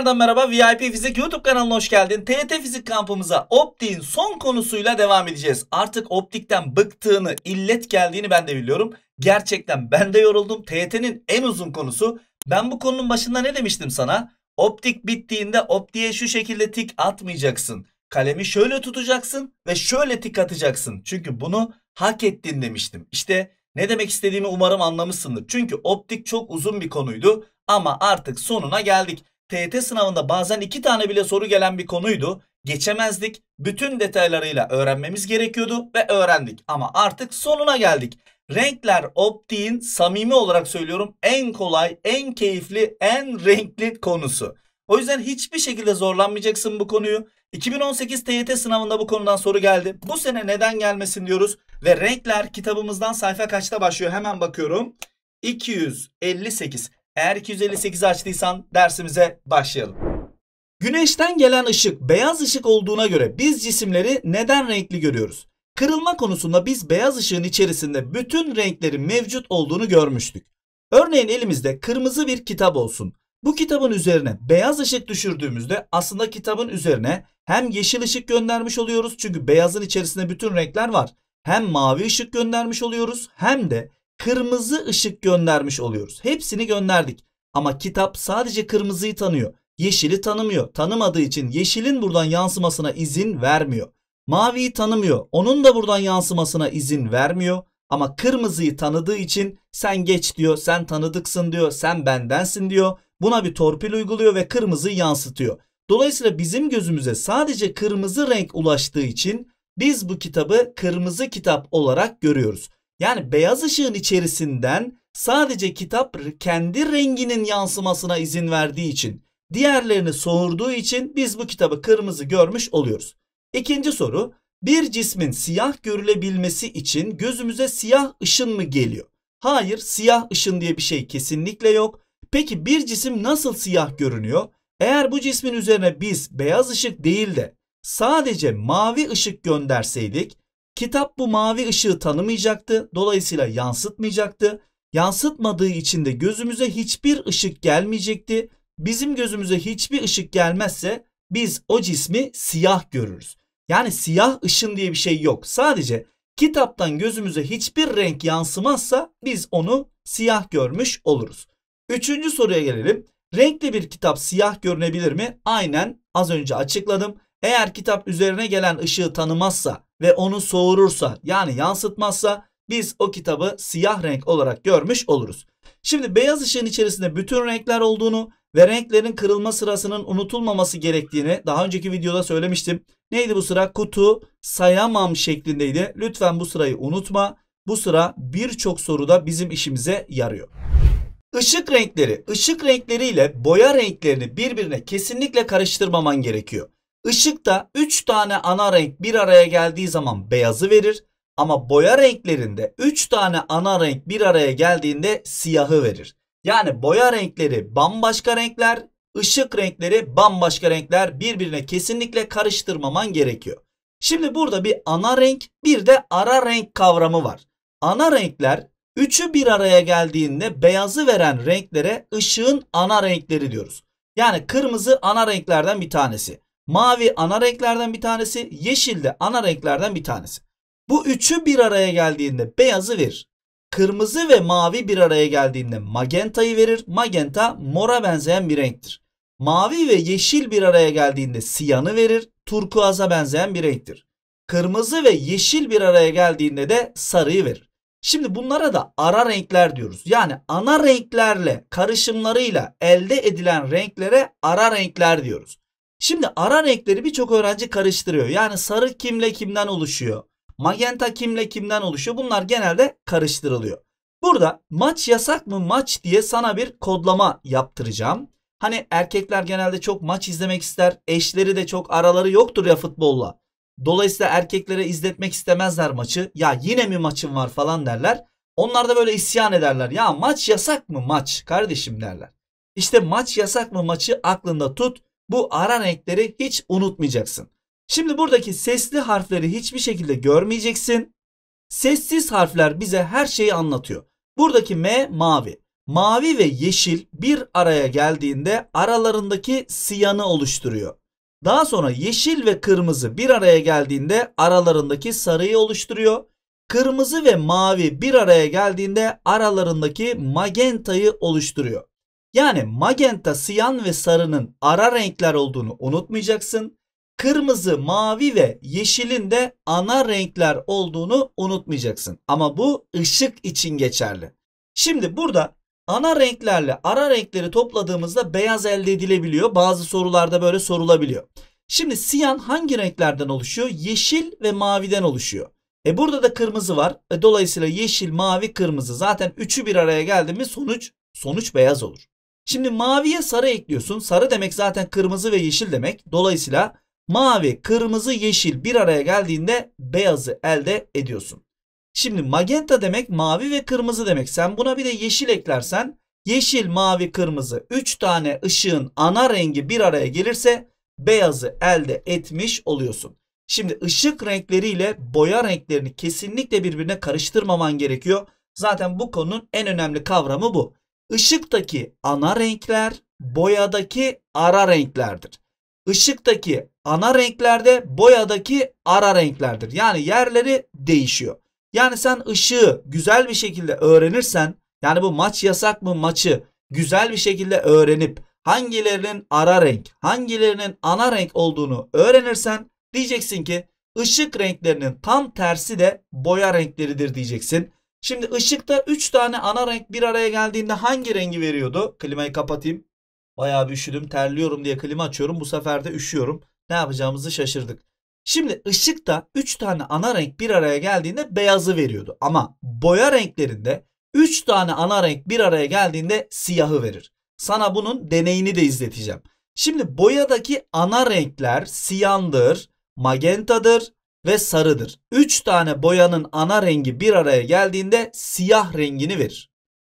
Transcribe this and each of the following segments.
Tekrardan merhaba VIP Fizik YouTube kanalına hoş geldin. TET Fizik kampımıza optiğin son konusuyla devam edeceğiz. Artık optikten bıktığını, illet geldiğini ben de biliyorum. Gerçekten ben de yoruldum. TET'nin en uzun konusu. Ben bu konunun başında ne demiştim sana? Optik bittiğinde optiğe şu şekilde tik atmayacaksın. Kalemi şöyle tutacaksın ve şöyle tik atacaksın. Çünkü bunu hak ettin demiştim. İşte ne demek istediğimi umarım anlamışsındır. Çünkü optik çok uzun bir konuydu ama artık sonuna geldik. TET sınavında bazen iki tane bile soru gelen bir konuydu. Geçemezdik. Bütün detaylarıyla öğrenmemiz gerekiyordu ve öğrendik. Ama artık sonuna geldik. Renkler optiğin samimi olarak söylüyorum en kolay, en keyifli, en renkli konusu. O yüzden hiçbir şekilde zorlanmayacaksın bu konuyu. 2018 TYT sınavında bu konudan soru geldi. Bu sene neden gelmesin diyoruz. Ve renkler kitabımızdan sayfa kaçta başlıyor hemen bakıyorum. 258. Eğer 258 açtıysan dersimize başlayalım. Güneşten gelen ışık beyaz ışık olduğuna göre biz cisimleri neden renkli görüyoruz? Kırılma konusunda biz beyaz ışığın içerisinde bütün renklerin mevcut olduğunu görmüştük. Örneğin elimizde kırmızı bir kitap olsun. Bu kitabın üzerine beyaz ışık düşürdüğümüzde aslında kitabın üzerine hem yeşil ışık göndermiş oluyoruz çünkü beyazın içerisinde bütün renkler var. Hem mavi ışık göndermiş oluyoruz hem de kırmızı ışık göndermiş oluyoruz. Hepsini gönderdik. Ama kitap sadece kırmızıyı tanıyor. Yeşili tanımıyor. Tanımadığı için yeşilin buradan yansımasına izin vermiyor. Maviyi tanımıyor. Onun da buradan yansımasına izin vermiyor. Ama kırmızıyı tanıdığı için sen geç diyor, sen tanıdıksın diyor, sen bendensin diyor. Buna bir torpil uyguluyor ve kırmızıyı yansıtıyor. Dolayısıyla bizim gözümüze sadece kırmızı renk ulaştığı için biz bu kitabı kırmızı kitap olarak görüyoruz. Yani beyaz ışığın içerisinden sadece kitap kendi renginin yansımasına izin verdiği için diğerlerini soğurduğu için biz bu kitabı kırmızı görmüş oluyoruz. İkinci soru bir cismin siyah görülebilmesi için gözümüze siyah ışın mı geliyor? Hayır siyah ışın diye bir şey kesinlikle yok. Peki bir cisim nasıl siyah görünüyor? Eğer bu cismin üzerine biz beyaz ışık değil de sadece mavi ışık gönderseydik Kitap bu mavi ışığı tanımayacaktı. Dolayısıyla yansıtmayacaktı. Yansıtmadığı için de gözümüze hiçbir ışık gelmeyecekti. Bizim gözümüze hiçbir ışık gelmezse biz o cismi siyah görürüz. Yani siyah ışın diye bir şey yok. Sadece kitaptan gözümüze hiçbir renk yansımazsa biz onu siyah görmüş oluruz. Üçüncü soruya gelelim. Renkli bir kitap siyah görünebilir mi? Aynen az önce açıkladım. Eğer kitap üzerine gelen ışığı tanımazsa ve onu soğurursa yani yansıtmazsa biz o kitabı siyah renk olarak görmüş oluruz. Şimdi beyaz ışığın içerisinde bütün renkler olduğunu ve renklerin kırılma sırasının unutulmaması gerektiğini daha önceki videoda söylemiştim. Neydi bu sıra? Kutu sayamam şeklindeydi. Lütfen bu sırayı unutma. Bu sıra birçok soruda bizim işimize yarıyor. Işık renkleri, ışık renkleriyle boya renklerini birbirine kesinlikle karıştırmaman gerekiyor. Işık da 3 tane ana renk bir araya geldiği zaman beyazı verir. Ama boya renklerinde 3 tane ana renk bir araya geldiğinde siyahı verir. Yani boya renkleri bambaşka renkler, ışık renkleri bambaşka renkler birbirine kesinlikle karıştırmaman gerekiyor. Şimdi burada bir ana renk bir de ara renk kavramı var. Ana renkler üçü bir araya geldiğinde beyazı veren renklere ışığın ana renkleri diyoruz. Yani kırmızı ana renklerden bir tanesi. Mavi ana renklerden bir tanesi, yeşil de ana renklerden bir tanesi. Bu üçü bir araya geldiğinde beyazı verir. Kırmızı ve mavi bir araya geldiğinde magentayı verir. Magenta mora benzeyen bir renktir. Mavi ve yeşil bir araya geldiğinde siyanı verir. Turkuaza benzeyen bir renktir. Kırmızı ve yeşil bir araya geldiğinde de sarıyı verir. Şimdi bunlara da ara renkler diyoruz. Yani ana renklerle karışımlarıyla elde edilen renklere ara renkler diyoruz. Şimdi ara renkleri birçok öğrenci karıştırıyor. Yani sarı kimle kimden oluşuyor? Magenta kimle kimden oluşuyor? Bunlar genelde karıştırılıyor. Burada maç yasak mı maç diye sana bir kodlama yaptıracağım. Hani erkekler genelde çok maç izlemek ister. Eşleri de çok araları yoktur ya futbolla. Dolayısıyla erkeklere izletmek istemezler maçı. Ya yine mi maçın var falan derler. Onlar da böyle isyan ederler. Ya maç yasak mı maç kardeşim derler. İşte maç yasak mı maçı aklında tut bu ara renkleri hiç unutmayacaksın. Şimdi buradaki sesli harfleri hiçbir şekilde görmeyeceksin. Sessiz harfler bize her şeyi anlatıyor. Buradaki M mavi. Mavi ve yeşil bir araya geldiğinde aralarındaki siyanı oluşturuyor. Daha sonra yeşil ve kırmızı bir araya geldiğinde aralarındaki sarıyı oluşturuyor. Kırmızı ve mavi bir araya geldiğinde aralarındaki magentayı oluşturuyor. Yani magenta, siyan ve sarının ara renkler olduğunu unutmayacaksın. Kırmızı, mavi ve yeşilin de ana renkler olduğunu unutmayacaksın. Ama bu ışık için geçerli. Şimdi burada ana renklerle ara renkleri topladığımızda beyaz elde edilebiliyor. Bazı sorularda böyle sorulabiliyor. Şimdi siyan hangi renklerden oluşuyor? Yeşil ve maviden oluşuyor. E burada da kırmızı var. E dolayısıyla yeşil, mavi, kırmızı zaten üçü bir araya geldi mi sonuç sonuç beyaz olur. Şimdi maviye sarı ekliyorsun. Sarı demek zaten kırmızı ve yeşil demek. Dolayısıyla mavi, kırmızı, yeşil bir araya geldiğinde beyazı elde ediyorsun. Şimdi magenta demek mavi ve kırmızı demek. Sen buna bir de yeşil eklersen yeşil, mavi, kırmızı 3 tane ışığın ana rengi bir araya gelirse beyazı elde etmiş oluyorsun. Şimdi ışık renkleriyle boya renklerini kesinlikle birbirine karıştırmaman gerekiyor. Zaten bu konunun en önemli kavramı bu. Işıktaki ana renkler boyadaki ara renklerdir. Işıktaki ana renklerde boyadaki ara renklerdir. Yani yerleri değişiyor. Yani sen ışığı güzel bir şekilde öğrenirsen yani bu maç yasak mı maçı güzel bir şekilde öğrenip hangilerinin ara renk, hangilerinin ana renk olduğunu öğrenirsen diyeceksin ki ışık renklerinin tam tersi de boya renkleridir diyeceksin. Şimdi ışıkta 3 tane ana renk bir araya geldiğinde hangi rengi veriyordu? Klimayı kapatayım. Bayağı bir üşüdüm terliyorum diye klima açıyorum. Bu sefer de üşüyorum. Ne yapacağımızı şaşırdık. Şimdi ışıkta 3 tane ana renk bir araya geldiğinde beyazı veriyordu. Ama boya renklerinde 3 tane ana renk bir araya geldiğinde siyahı verir. Sana bunun deneyini de izleteceğim. Şimdi boyadaki ana renkler siyandır, magentadır, ve sarıdır. 3 tane boyanın ana rengi bir araya geldiğinde siyah rengini verir.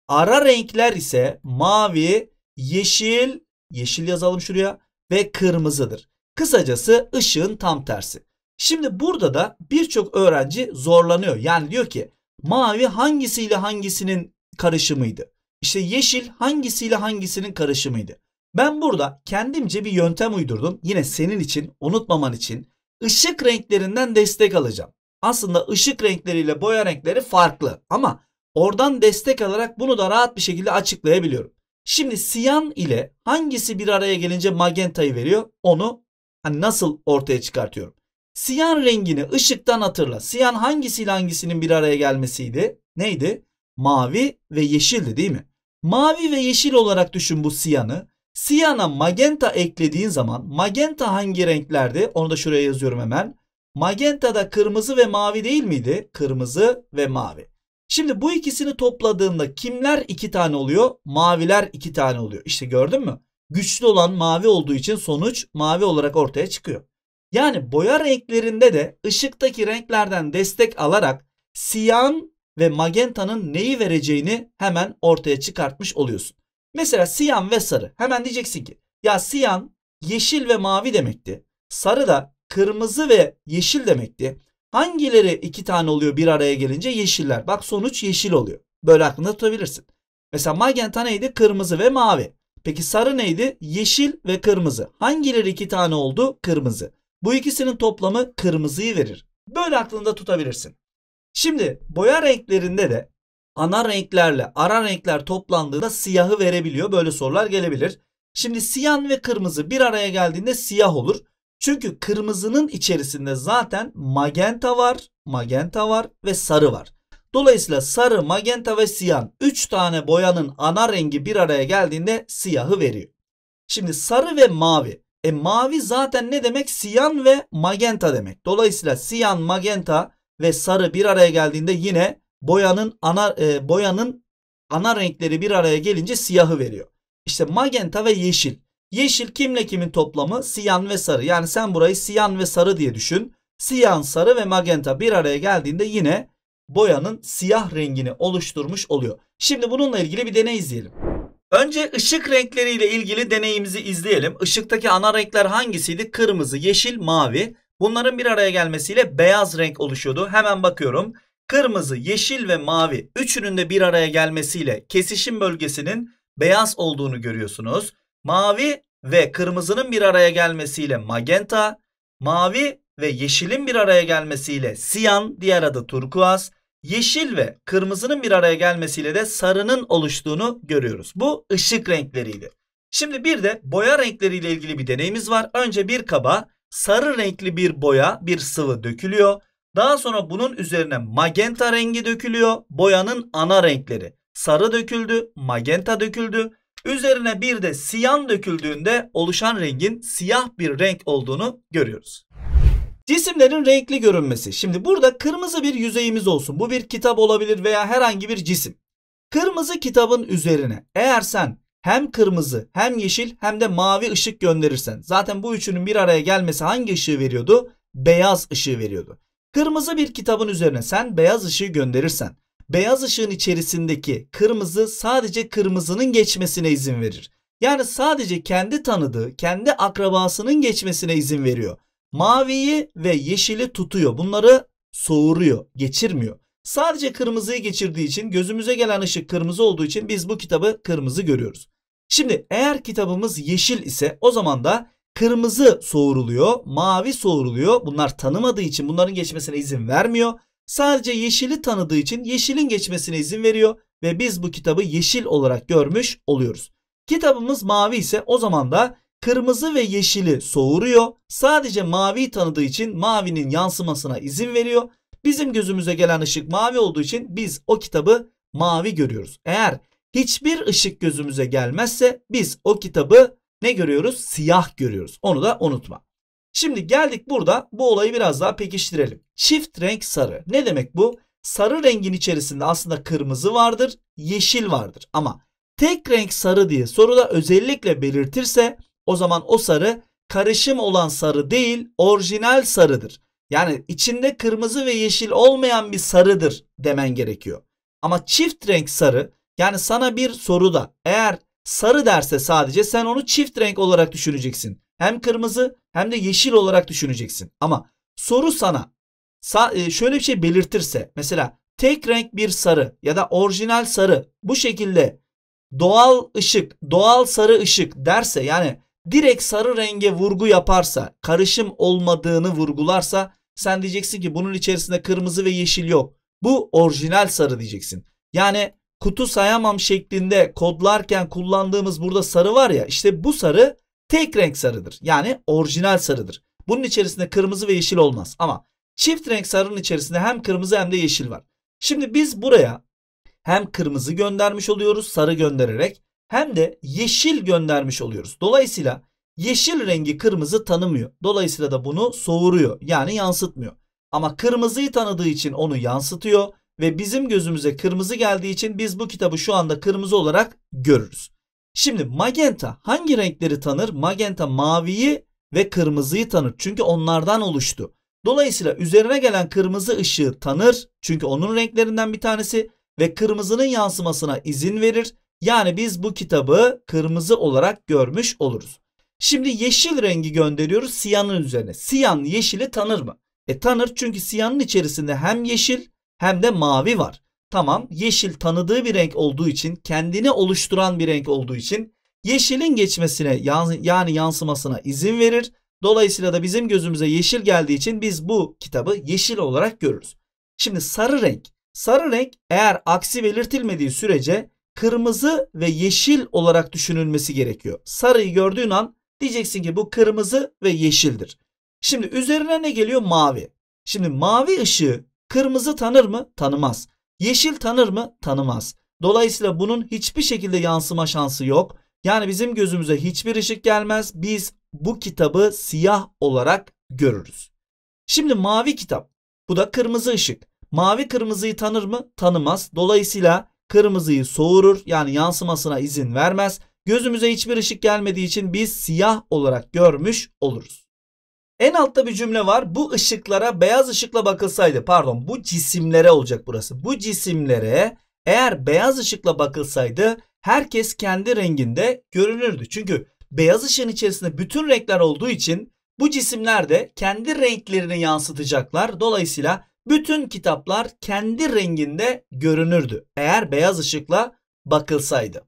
Ara renkler ise mavi, yeşil, yeşil yazalım şuraya ve kırmızıdır. Kısacası ışığın tam tersi. Şimdi burada da birçok öğrenci zorlanıyor. Yani diyor ki mavi hangisiyle hangisinin karışımıydı? İşte yeşil hangisiyle hangisinin karışımıydı? Ben burada kendimce bir yöntem uydurdum. Yine senin için, unutmaman için ışık renklerinden destek alacağım. Aslında ışık renkleriyle boya renkleri farklı ama oradan destek alarak bunu da rahat bir şekilde açıklayabiliyorum. Şimdi siyan ile hangisi bir araya gelince magentayı veriyor onu hani nasıl ortaya çıkartıyorum. Siyan rengini ışıktan hatırla. Siyan hangisiyle hangisinin bir araya gelmesiydi? Neydi? Mavi ve yeşildi değil mi? Mavi ve yeşil olarak düşün bu siyanı. Siyana magenta eklediğin zaman magenta hangi renklerde? Onu da şuraya yazıyorum hemen. Magenta da kırmızı ve mavi değil miydi? Kırmızı ve mavi. Şimdi bu ikisini topladığında kimler iki tane oluyor? Maviler iki tane oluyor. İşte gördün mü? Güçlü olan mavi olduğu için sonuç mavi olarak ortaya çıkıyor. Yani boya renklerinde de ışıktaki renklerden destek alarak siyan ve magentanın neyi vereceğini hemen ortaya çıkartmış oluyorsun. Mesela siyan ve sarı. Hemen diyeceksin ki ya siyan yeşil ve mavi demekti. Sarı da kırmızı ve yeşil demekti. Hangileri iki tane oluyor bir araya gelince yeşiller. Bak sonuç yeşil oluyor. Böyle aklında tutabilirsin. Mesela magenta neydi? Kırmızı ve mavi. Peki sarı neydi? Yeşil ve kırmızı. Hangileri iki tane oldu? Kırmızı. Bu ikisinin toplamı kırmızıyı verir. Böyle aklında tutabilirsin. Şimdi boya renklerinde de ana renklerle ara renkler toplandığında siyahı verebiliyor. Böyle sorular gelebilir. Şimdi siyan ve kırmızı bir araya geldiğinde siyah olur. Çünkü kırmızının içerisinde zaten magenta var, magenta var ve sarı var. Dolayısıyla sarı, magenta ve siyan 3 tane boyanın ana rengi bir araya geldiğinde siyahı veriyor. Şimdi sarı ve mavi. E mavi zaten ne demek? Siyan ve magenta demek. Dolayısıyla siyan, magenta ve sarı bir araya geldiğinde yine boyanın ana e, boyanın ana renkleri bir araya gelince siyahı veriyor. İşte magenta ve yeşil. Yeşil kimle kimin toplamı? Siyan ve sarı. Yani sen burayı siyan ve sarı diye düşün. Siyan, sarı ve magenta bir araya geldiğinde yine boyanın siyah rengini oluşturmuş oluyor. Şimdi bununla ilgili bir deney izleyelim. Önce ışık renkleriyle ilgili deneyimizi izleyelim. Işıktaki ana renkler hangisiydi? Kırmızı, yeşil, mavi. Bunların bir araya gelmesiyle beyaz renk oluşuyordu. Hemen bakıyorum. Kırmızı, yeşil ve mavi üçünün de bir araya gelmesiyle kesişim bölgesinin beyaz olduğunu görüyorsunuz. Mavi ve kırmızının bir araya gelmesiyle magenta, mavi ve yeşilin bir araya gelmesiyle siyan, diğer adı turkuaz, yeşil ve kırmızının bir araya gelmesiyle de sarının oluştuğunu görüyoruz. Bu ışık renkleriydi. Şimdi bir de boya renkleriyle ilgili bir deneyimiz var. Önce bir kaba sarı renkli bir boya, bir sıvı dökülüyor. Daha sonra bunun üzerine magenta rengi dökülüyor. Boyanın ana renkleri. Sarı döküldü, magenta döküldü. Üzerine bir de siyan döküldüğünde oluşan rengin siyah bir renk olduğunu görüyoruz. Cisimlerin renkli görünmesi. Şimdi burada kırmızı bir yüzeyimiz olsun. Bu bir kitap olabilir veya herhangi bir cisim. Kırmızı kitabın üzerine eğer sen hem kırmızı hem yeşil hem de mavi ışık gönderirsen zaten bu üçünün bir araya gelmesi hangi ışığı veriyordu? Beyaz ışığı veriyordu. Kırmızı bir kitabın üzerine sen beyaz ışığı gönderirsen beyaz ışığın içerisindeki kırmızı sadece kırmızının geçmesine izin verir. Yani sadece kendi tanıdığı, kendi akrabasının geçmesine izin veriyor. Maviyi ve yeşili tutuyor. Bunları soğuruyor, geçirmiyor. Sadece kırmızıyı geçirdiği için gözümüze gelen ışık kırmızı olduğu için biz bu kitabı kırmızı görüyoruz. Şimdi eğer kitabımız yeşil ise o zaman da Kırmızı soğuruluyor, mavi soğuruluyor. Bunlar tanımadığı için bunların geçmesine izin vermiyor. Sadece yeşili tanıdığı için yeşilin geçmesine izin veriyor ve biz bu kitabı yeşil olarak görmüş oluyoruz. Kitabımız mavi ise o zaman da kırmızı ve yeşili soğuruyor. Sadece mavi tanıdığı için mavinin yansımasına izin veriyor. Bizim gözümüze gelen ışık mavi olduğu için biz o kitabı mavi görüyoruz. Eğer hiçbir ışık gözümüze gelmezse biz o kitabı ne görüyoruz? Siyah görüyoruz. Onu da unutma. Şimdi geldik burada bu olayı biraz daha pekiştirelim. Çift renk sarı. Ne demek bu? Sarı rengin içerisinde aslında kırmızı vardır, yeşil vardır. Ama tek renk sarı diye soruda özellikle belirtirse o zaman o sarı karışım olan sarı değil, orijinal sarıdır. Yani içinde kırmızı ve yeşil olmayan bir sarıdır demen gerekiyor. Ama çift renk sarı yani sana bir soruda eğer Sarı derse sadece sen onu çift renk olarak düşüneceksin. Hem kırmızı hem de yeşil olarak düşüneceksin. Ama soru sana e, şöyle bir şey belirtirse mesela tek renk bir sarı ya da orijinal sarı bu şekilde doğal ışık, doğal sarı ışık derse yani direkt sarı renge vurgu yaparsa, karışım olmadığını vurgularsa sen diyeceksin ki bunun içerisinde kırmızı ve yeşil yok. Bu orijinal sarı diyeceksin. Yani kutu sayamam şeklinde kodlarken kullandığımız burada sarı var ya işte bu sarı tek renk sarıdır. Yani orijinal sarıdır. Bunun içerisinde kırmızı ve yeşil olmaz ama çift renk sarının içerisinde hem kırmızı hem de yeşil var. Şimdi biz buraya hem kırmızı göndermiş oluyoruz sarı göndererek hem de yeşil göndermiş oluyoruz. Dolayısıyla yeşil rengi kırmızı tanımıyor. Dolayısıyla da bunu soğuruyor yani yansıtmıyor. Ama kırmızıyı tanıdığı için onu yansıtıyor ve bizim gözümüze kırmızı geldiği için biz bu kitabı şu anda kırmızı olarak görürüz. Şimdi magenta hangi renkleri tanır? Magenta maviyi ve kırmızıyı tanır. Çünkü onlardan oluştu. Dolayısıyla üzerine gelen kırmızı ışığı tanır. Çünkü onun renklerinden bir tanesi ve kırmızının yansımasına izin verir. Yani biz bu kitabı kırmızı olarak görmüş oluruz. Şimdi yeşil rengi gönderiyoruz siyanın üzerine. Siyan yeşili tanır mı? E tanır çünkü siyanın içerisinde hem yeşil hem de mavi var. Tamam yeşil tanıdığı bir renk olduğu için kendini oluşturan bir renk olduğu için yeşilin geçmesine yani yansımasına izin verir. Dolayısıyla da bizim gözümüze yeşil geldiği için biz bu kitabı yeşil olarak görürüz. Şimdi sarı renk. Sarı renk eğer aksi belirtilmediği sürece kırmızı ve yeşil olarak düşünülmesi gerekiyor. Sarıyı gördüğün an diyeceksin ki bu kırmızı ve yeşildir. Şimdi üzerine ne geliyor? Mavi. Şimdi mavi ışığı Kırmızı tanır mı? Tanımaz. Yeşil tanır mı? Tanımaz. Dolayısıyla bunun hiçbir şekilde yansıma şansı yok. Yani bizim gözümüze hiçbir ışık gelmez. Biz bu kitabı siyah olarak görürüz. Şimdi mavi kitap. Bu da kırmızı ışık. Mavi kırmızıyı tanır mı? Tanımaz. Dolayısıyla kırmızıyı soğurur. Yani yansımasına izin vermez. Gözümüze hiçbir ışık gelmediği için biz siyah olarak görmüş oluruz. En altta bir cümle var. Bu ışıklara beyaz ışıkla bakılsaydı pardon bu cisimlere olacak burası. Bu cisimlere eğer beyaz ışıkla bakılsaydı herkes kendi renginde görünürdü. Çünkü beyaz ışığın içerisinde bütün renkler olduğu için bu cisimler de kendi renklerini yansıtacaklar. Dolayısıyla bütün kitaplar kendi renginde görünürdü. Eğer beyaz ışıkla bakılsaydı.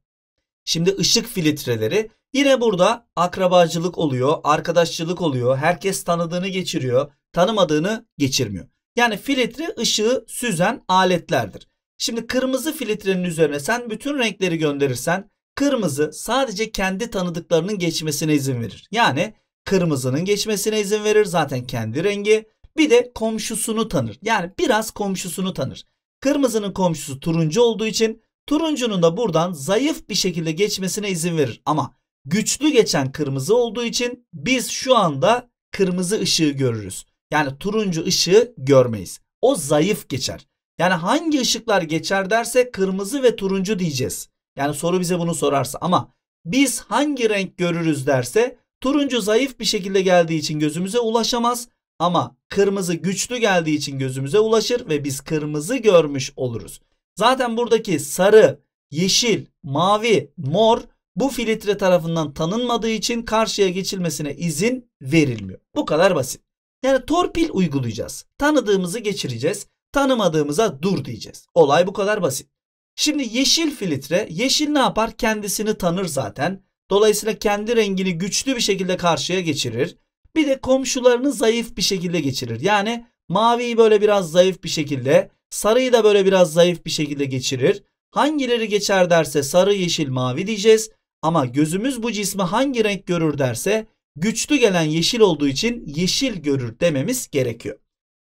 Şimdi ışık filtreleri Yine burada akrabacılık oluyor, arkadaşçılık oluyor. Herkes tanıdığını geçiriyor, tanımadığını geçirmiyor. Yani filtre ışığı süzen aletlerdir. Şimdi kırmızı filtrenin üzerine sen bütün renkleri gönderirsen kırmızı sadece kendi tanıdıklarının geçmesine izin verir. Yani kırmızının geçmesine izin verir zaten kendi rengi. Bir de komşusunu tanır. Yani biraz komşusunu tanır. Kırmızının komşusu turuncu olduğu için turuncunun da buradan zayıf bir şekilde geçmesine izin verir. Ama güçlü geçen kırmızı olduğu için biz şu anda kırmızı ışığı görürüz. Yani turuncu ışığı görmeyiz. O zayıf geçer. Yani hangi ışıklar geçer derse kırmızı ve turuncu diyeceğiz. Yani soru bize bunu sorarsa ama biz hangi renk görürüz derse turuncu zayıf bir şekilde geldiği için gözümüze ulaşamaz ama kırmızı güçlü geldiği için gözümüze ulaşır ve biz kırmızı görmüş oluruz. Zaten buradaki sarı, yeşil, mavi, mor bu filtre tarafından tanınmadığı için karşıya geçilmesine izin verilmiyor. Bu kadar basit. Yani torpil uygulayacağız. Tanıdığımızı geçireceğiz. Tanımadığımıza dur diyeceğiz. Olay bu kadar basit. Şimdi yeşil filtre, yeşil ne yapar? Kendisini tanır zaten. Dolayısıyla kendi rengini güçlü bir şekilde karşıya geçirir. Bir de komşularını zayıf bir şekilde geçirir. Yani maviyi böyle biraz zayıf bir şekilde, sarıyı da böyle biraz zayıf bir şekilde geçirir. Hangileri geçer derse sarı, yeşil, mavi diyeceğiz. Ama gözümüz bu cismi hangi renk görür derse güçlü gelen yeşil olduğu için yeşil görür dememiz gerekiyor.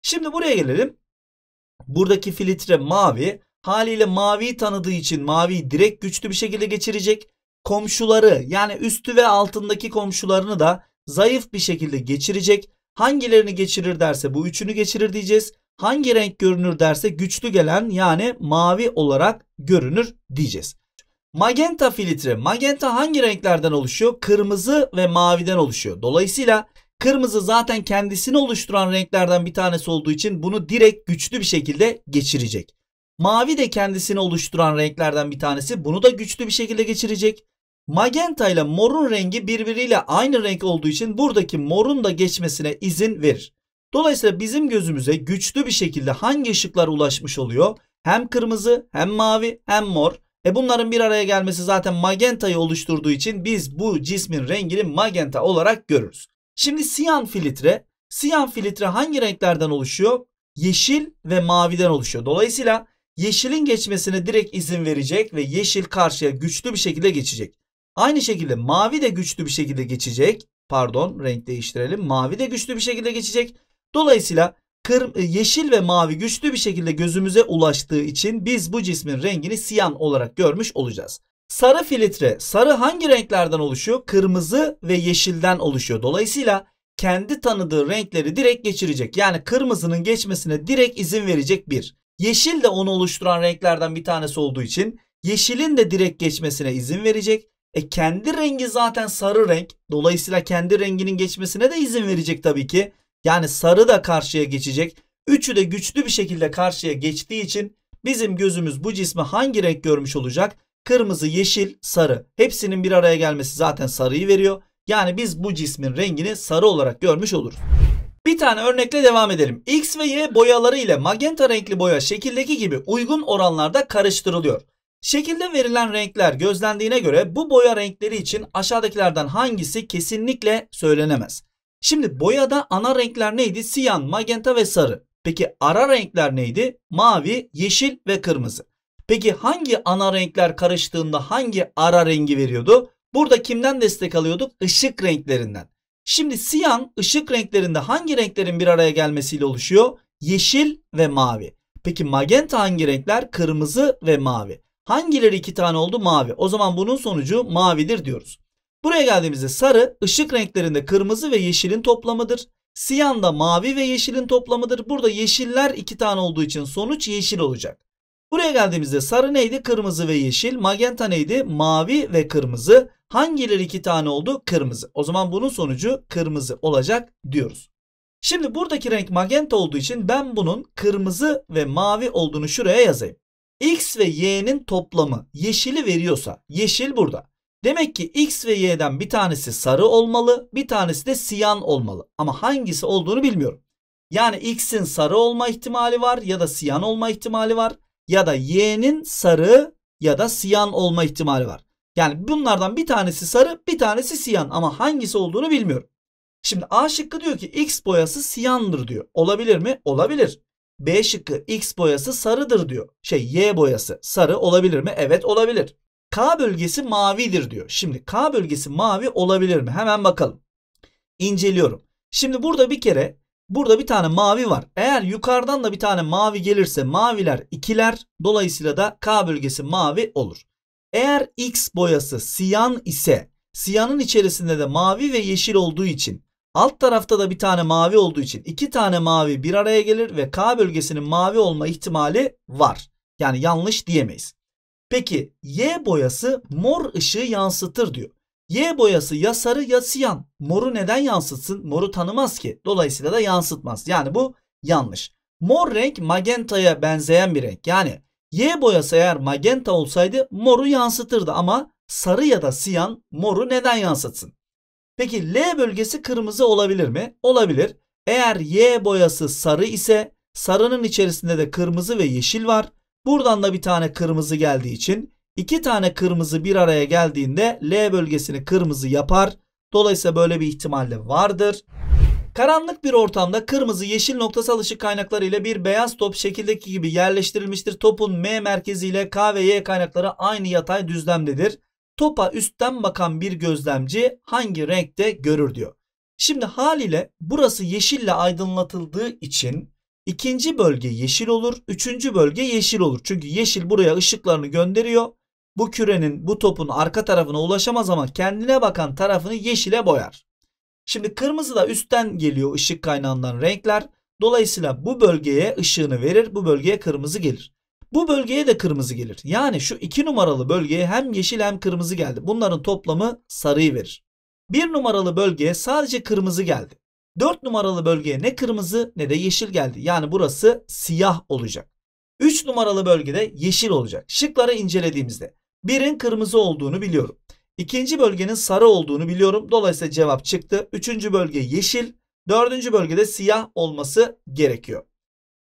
Şimdi buraya gelelim. Buradaki filtre mavi. Haliyle mavi tanıdığı için mavi direkt güçlü bir şekilde geçirecek. Komşuları yani üstü ve altındaki komşularını da zayıf bir şekilde geçirecek. Hangilerini geçirir derse bu üçünü geçirir diyeceğiz. Hangi renk görünür derse güçlü gelen yani mavi olarak görünür diyeceğiz. Magenta filtre. Magenta hangi renklerden oluşuyor? Kırmızı ve maviden oluşuyor. Dolayısıyla kırmızı zaten kendisini oluşturan renklerden bir tanesi olduğu için bunu direkt güçlü bir şekilde geçirecek. Mavi de kendisini oluşturan renklerden bir tanesi. Bunu da güçlü bir şekilde geçirecek. Magenta ile morun rengi birbiriyle aynı renk olduğu için buradaki morun da geçmesine izin verir. Dolayısıyla bizim gözümüze güçlü bir şekilde hangi ışıklar ulaşmış oluyor? Hem kırmızı hem mavi hem mor. E bunların bir araya gelmesi zaten magentayı oluşturduğu için biz bu cismin rengini magenta olarak görürüz. Şimdi siyan filtre. Siyan filtre hangi renklerden oluşuyor? Yeşil ve maviden oluşuyor. Dolayısıyla yeşilin geçmesine direkt izin verecek ve yeşil karşıya güçlü bir şekilde geçecek. Aynı şekilde mavi de güçlü bir şekilde geçecek. Pardon renk değiştirelim. Mavi de güçlü bir şekilde geçecek. Dolayısıyla kır, e, yeşil ve mavi güçlü bir şekilde gözümüze ulaştığı için biz bu cismin rengini siyan olarak görmüş olacağız. Sarı filtre, sarı hangi renklerden oluşuyor? Kırmızı ve yeşilden oluşuyor. Dolayısıyla kendi tanıdığı renkleri direkt geçirecek. Yani kırmızının geçmesine direkt izin verecek bir. Yeşil de onu oluşturan renklerden bir tanesi olduğu için yeşilin de direkt geçmesine izin verecek. E kendi rengi zaten sarı renk. Dolayısıyla kendi renginin geçmesine de izin verecek tabii ki. Yani sarı da karşıya geçecek. Üçü de güçlü bir şekilde karşıya geçtiği için bizim gözümüz bu cismi hangi renk görmüş olacak? Kırmızı, yeşil, sarı. Hepsinin bir araya gelmesi zaten sarıyı veriyor. Yani biz bu cismin rengini sarı olarak görmüş oluruz. Bir tane örnekle devam edelim. X ve Y boyaları ile magenta renkli boya şekildeki gibi uygun oranlarda karıştırılıyor. Şekilde verilen renkler gözlendiğine göre bu boya renkleri için aşağıdakilerden hangisi kesinlikle söylenemez. Şimdi boyada ana renkler neydi? Siyan, magenta ve sarı. Peki ara renkler neydi? Mavi, yeşil ve kırmızı. Peki hangi ana renkler karıştığında hangi ara rengi veriyordu? Burada kimden destek alıyorduk? Işık renklerinden. Şimdi siyan ışık renklerinde hangi renklerin bir araya gelmesiyle oluşuyor? Yeşil ve mavi. Peki magenta hangi renkler? Kırmızı ve mavi. Hangileri iki tane oldu? Mavi. O zaman bunun sonucu mavidir diyoruz. Buraya geldiğimizde sarı ışık renklerinde kırmızı ve yeşilin toplamıdır. Siyan da mavi ve yeşilin toplamıdır. Burada yeşiller iki tane olduğu için sonuç yeşil olacak. Buraya geldiğimizde sarı neydi? Kırmızı ve yeşil. Magenta neydi? Mavi ve kırmızı. Hangileri iki tane oldu? Kırmızı. O zaman bunun sonucu kırmızı olacak diyoruz. Şimdi buradaki renk magenta olduğu için ben bunun kırmızı ve mavi olduğunu şuraya yazayım. X ve Y'nin toplamı yeşili veriyorsa yeşil burada. Demek ki X ve Y'den bir tanesi sarı olmalı, bir tanesi de siyan olmalı. Ama hangisi olduğunu bilmiyorum. Yani X'in sarı olma ihtimali var ya da siyan olma ihtimali var ya da Y'nin sarı ya da siyan olma ihtimali var. Yani bunlardan bir tanesi sarı, bir tanesi siyan ama hangisi olduğunu bilmiyorum. Şimdi A şıkkı diyor ki X boyası siyandır diyor. Olabilir mi? Olabilir. B şıkkı X boyası sarıdır diyor. Şey Y boyası sarı olabilir mi? Evet olabilir. K bölgesi mavidir diyor. Şimdi K bölgesi mavi olabilir mi? Hemen bakalım. İnceliyorum. Şimdi burada bir kere burada bir tane mavi var. Eğer yukarıdan da bir tane mavi gelirse maviler ikiler. Dolayısıyla da K bölgesi mavi olur. Eğer X boyası siyan ise siyanın içerisinde de mavi ve yeşil olduğu için alt tarafta da bir tane mavi olduğu için iki tane mavi bir araya gelir ve K bölgesinin mavi olma ihtimali var. Yani yanlış diyemeyiz. Peki Y boyası mor ışığı yansıtır diyor. Y boyası ya sarı ya siyan. Moru neden yansıtsın? Moru tanımaz ki. Dolayısıyla da yansıtmaz. Yani bu yanlış. Mor renk magentaya benzeyen bir renk. Yani Y boyası eğer magenta olsaydı moru yansıtırdı ama sarı ya da siyan moru neden yansıtsın? Peki L bölgesi kırmızı olabilir mi? Olabilir. Eğer Y boyası sarı ise sarının içerisinde de kırmızı ve yeşil var. Buradan da bir tane kırmızı geldiği için iki tane kırmızı bir araya geldiğinde L bölgesini kırmızı yapar. Dolayısıyla böyle bir ihtimal de vardır. Karanlık bir ortamda kırmızı yeşil noktasal ışık kaynakları ile bir beyaz top şekildeki gibi yerleştirilmiştir. Topun M merkezi ile K ve Y kaynakları aynı yatay düzlemdedir. Topa üstten bakan bir gözlemci hangi renkte görür diyor. Şimdi haliyle burası yeşille aydınlatıldığı için İkinci bölge yeşil olur. Üçüncü bölge yeşil olur. Çünkü yeşil buraya ışıklarını gönderiyor. Bu kürenin bu topun arka tarafına ulaşamaz ama kendine bakan tarafını yeşile boyar. Şimdi kırmızı da üstten geliyor ışık kaynağından renkler. Dolayısıyla bu bölgeye ışığını verir. Bu bölgeye kırmızı gelir. Bu bölgeye de kırmızı gelir. Yani şu iki numaralı bölgeye hem yeşil hem kırmızı geldi. Bunların toplamı sarıyı verir. Bir numaralı bölgeye sadece kırmızı geldi. 4 numaralı bölgeye ne kırmızı ne de yeşil geldi. Yani burası siyah olacak. 3 numaralı bölgede yeşil olacak. Şıkları incelediğimizde birin kırmızı olduğunu biliyorum. İkinci bölgenin sarı olduğunu biliyorum. Dolayısıyla cevap çıktı. Üçüncü bölge yeşil. Dördüncü bölgede siyah olması gerekiyor.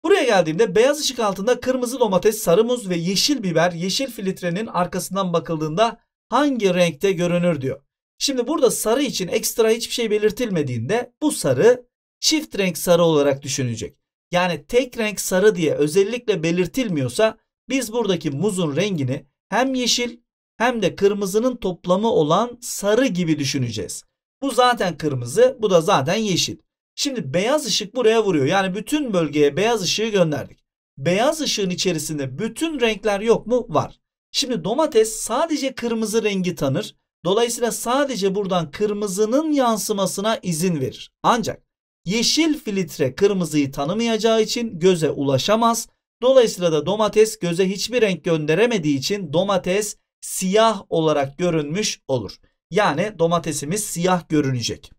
Buraya geldiğimde beyaz ışık altında kırmızı domates, sarı muz ve yeşil biber yeşil filtrenin arkasından bakıldığında hangi renkte görünür diyor. Şimdi burada sarı için ekstra hiçbir şey belirtilmediğinde bu sarı çift renk sarı olarak düşünecek. Yani tek renk sarı diye özellikle belirtilmiyorsa biz buradaki muzun rengini hem yeşil hem de kırmızının toplamı olan sarı gibi düşüneceğiz. Bu zaten kırmızı, bu da zaten yeşil. Şimdi beyaz ışık buraya vuruyor. Yani bütün bölgeye beyaz ışığı gönderdik. Beyaz ışığın içerisinde bütün renkler yok mu? Var. Şimdi domates sadece kırmızı rengi tanır Dolayısıyla sadece buradan kırmızının yansımasına izin verir. Ancak yeşil filtre kırmızıyı tanımayacağı için göze ulaşamaz. Dolayısıyla da domates göze hiçbir renk gönderemediği için domates siyah olarak görünmüş olur. Yani domatesimiz siyah görünecek.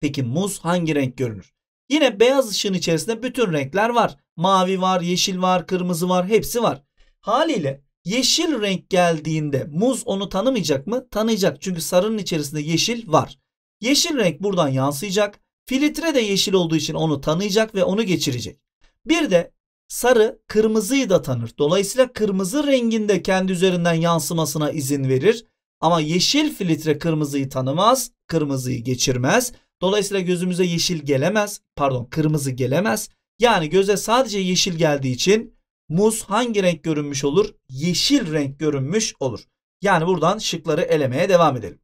Peki muz hangi renk görünür? Yine beyaz ışığın içerisinde bütün renkler var. Mavi var, yeşil var, kırmızı var, hepsi var. Haliyle Yeşil renk geldiğinde muz onu tanımayacak mı? Tanıyacak. Çünkü sarının içerisinde yeşil var. Yeşil renk buradan yansıyacak. Filtre de yeşil olduğu için onu tanıyacak ve onu geçirecek. Bir de sarı kırmızıyı da tanır. Dolayısıyla kırmızı renginde kendi üzerinden yansımasına izin verir. Ama yeşil filtre kırmızıyı tanımaz, kırmızıyı geçirmez. Dolayısıyla gözümüze yeşil gelemez, pardon kırmızı gelemez. Yani göze sadece yeşil geldiği için Muz hangi renk görünmüş olur? Yeşil renk görünmüş olur. Yani buradan şıkları elemeye devam edelim.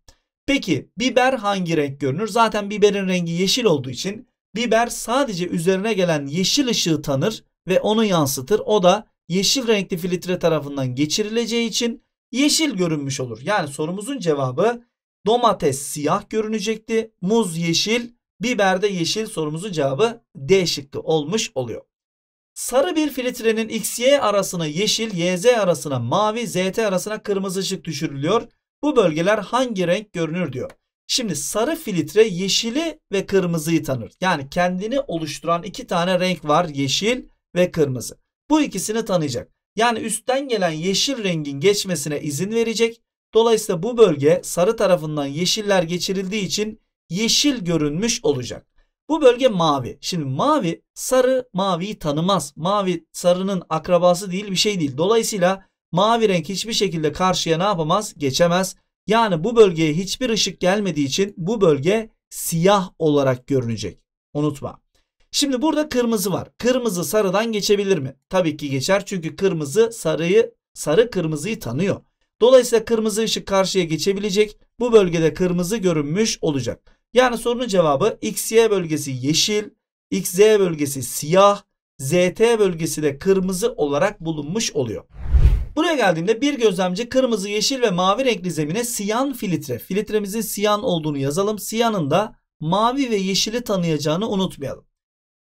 Peki biber hangi renk görünür? Zaten biberin rengi yeşil olduğu için biber sadece üzerine gelen yeşil ışığı tanır ve onu yansıtır. O da yeşil renkli filtre tarafından geçirileceği için yeşil görünmüş olur. Yani sorumuzun cevabı domates siyah görünecekti. Muz yeşil, biber de yeşil sorumuzun cevabı D şıkkı olmuş oluyor. Sarı bir filtrenin XY arasına yeşil, YZ arasına mavi, ZT arasına kırmızı ışık düşürülüyor. Bu bölgeler hangi renk görünür diyor. Şimdi sarı filtre yeşili ve kırmızıyı tanır. Yani kendini oluşturan iki tane renk var yeşil ve kırmızı. Bu ikisini tanıyacak. Yani üstten gelen yeşil rengin geçmesine izin verecek. Dolayısıyla bu bölge sarı tarafından yeşiller geçirildiği için yeşil görünmüş olacak. Bu bölge mavi. Şimdi mavi sarı maviyi tanımaz. Mavi sarının akrabası değil bir şey değil. Dolayısıyla mavi renk hiçbir şekilde karşıya ne yapamaz? Geçemez. Yani bu bölgeye hiçbir ışık gelmediği için bu bölge siyah olarak görünecek. Unutma. Şimdi burada kırmızı var. Kırmızı sarıdan geçebilir mi? Tabii ki geçer çünkü kırmızı sarıyı sarı kırmızıyı tanıyor. Dolayısıyla kırmızı ışık karşıya geçebilecek. Bu bölgede kırmızı görünmüş olacak. Yani sorunun cevabı XY bölgesi yeşil, XZ bölgesi siyah, ZT bölgesi de kırmızı olarak bulunmuş oluyor. Buraya geldiğimde bir gözlemci kırmızı, yeşil ve mavi renkli zemine siyan filtre. Filtremizin siyan olduğunu yazalım. Siyanın da mavi ve yeşili tanıyacağını unutmayalım.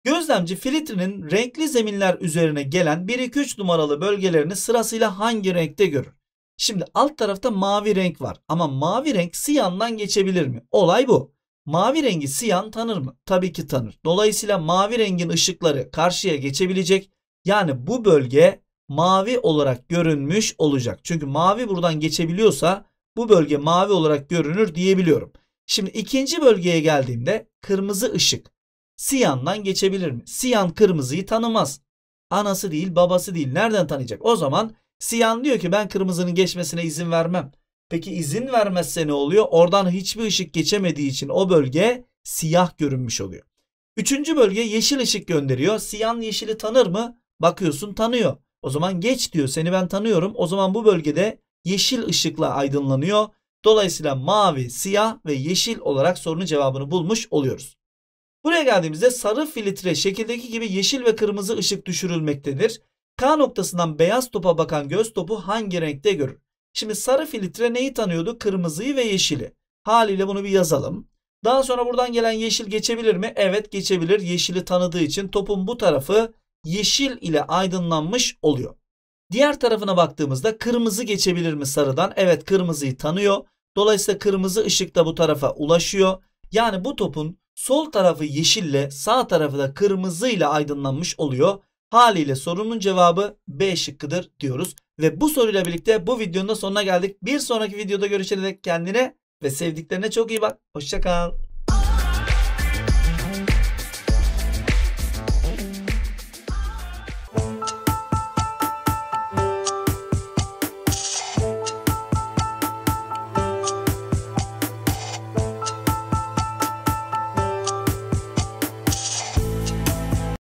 Gözlemci filtrenin renkli zeminler üzerine gelen 1-2-3 numaralı bölgelerini sırasıyla hangi renkte görür? Şimdi alt tarafta mavi renk var ama mavi renk siyandan geçebilir mi? Olay bu. Mavi rengi siyan tanır mı? Tabii ki tanır. Dolayısıyla mavi rengin ışıkları karşıya geçebilecek. Yani bu bölge mavi olarak görünmüş olacak. Çünkü mavi buradan geçebiliyorsa bu bölge mavi olarak görünür diyebiliyorum. Şimdi ikinci bölgeye geldiğimde kırmızı ışık siyandan geçebilir mi? Siyan kırmızıyı tanımaz. Anası değil babası değil nereden tanıyacak? O zaman siyan diyor ki ben kırmızının geçmesine izin vermem. Peki izin vermezse ne oluyor? Oradan hiçbir ışık geçemediği için o bölge siyah görünmüş oluyor. Üçüncü bölge yeşil ışık gönderiyor. Siyan yeşili tanır mı? Bakıyorsun tanıyor. O zaman geç diyor seni ben tanıyorum. O zaman bu bölgede yeşil ışıkla aydınlanıyor. Dolayısıyla mavi, siyah ve yeşil olarak sorunun cevabını bulmuş oluyoruz. Buraya geldiğimizde sarı filtre şekildeki gibi yeşil ve kırmızı ışık düşürülmektedir. K noktasından beyaz topa bakan göz topu hangi renkte görür? Şimdi sarı filtre neyi tanıyordu? Kırmızıyı ve yeşili. Haliyle bunu bir yazalım. Daha sonra buradan gelen yeşil geçebilir mi? Evet geçebilir. Yeşili tanıdığı için topun bu tarafı yeşil ile aydınlanmış oluyor. Diğer tarafına baktığımızda kırmızı geçebilir mi sarıdan? Evet kırmızıyı tanıyor. Dolayısıyla kırmızı ışık da bu tarafa ulaşıyor. Yani bu topun sol tarafı yeşille sağ tarafı da kırmızı ile aydınlanmış oluyor. Haliyle sorunun cevabı B şıkkıdır diyoruz. Ve bu soruyla birlikte bu videonun da sonuna geldik. Bir sonraki videoda görüşene dek kendine ve sevdiklerine çok iyi bak. Hoşçakal.